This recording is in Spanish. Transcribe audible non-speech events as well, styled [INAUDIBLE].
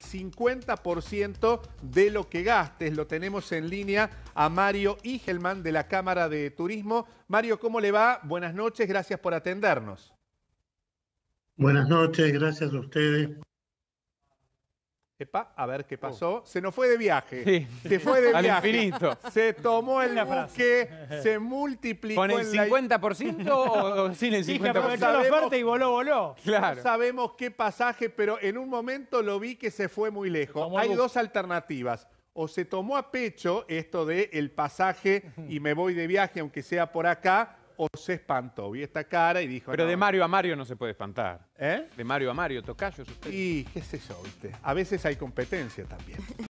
50% de lo que gastes. Lo tenemos en línea a Mario Igelman de la Cámara de Turismo. Mario, ¿cómo le va? Buenas noches, gracias por atendernos. Buenas noches, gracias a ustedes Epa, a ver qué oh. pasó. Se nos fue de viaje. Se fue de [LAUGHS] viaje. Infinito. Se tomó el buque, se multiplicó. ¿Con el 50% o, sin el 50%? aprovechó la oferta y voló, voló. No sabemos qué pasaje, pero en un momento lo vi que se fue muy lejos. Hay dos alternativas. O se tomó a pecho esto de el pasaje y me voy de viaje, aunque sea por acá, o se espantó. Vi esta cara y dijo... Pero de Mario a Mario no se puede espantar. ¿Eh? De Mario a Mario, tocayo. Y qué es eso, ¿viste? A veces hay competencia también.